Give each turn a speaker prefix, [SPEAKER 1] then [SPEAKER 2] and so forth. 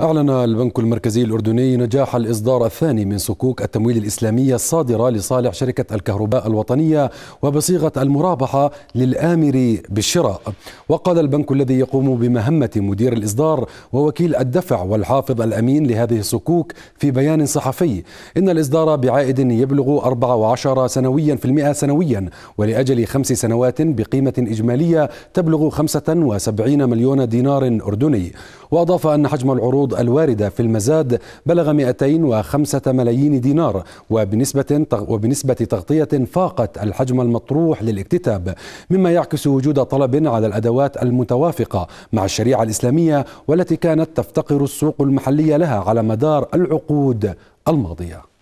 [SPEAKER 1] أعلن البنك المركزي الأردني نجاح الإصدار الثاني من صكوك التمويل الإسلامية الصادرة لصالح شركة الكهرباء الوطنية وبصيغة المرابحة للآمر بالشراء وقال البنك الذي يقوم بمهمة مدير الإصدار ووكيل الدفع والحافظ الأمين لهذه الصكوك في بيان صحفي إن الإصدار بعائد يبلغ 14 سنويا في المئة سنويا ولأجل خمس سنوات بقيمة إجمالية تبلغ 75 مليون دينار أردني وأضاف أن حجم العروض الواردة في المزاد بلغ 205 ملايين دينار وبنسبة وبنسبة تغطية فاقت الحجم المطروح للاكتتاب مما يعكس وجود طلب على الأدوات المتوافقة مع الشريعة الإسلامية والتي كانت تفتقر السوق المحلية لها على مدار العقود الماضيه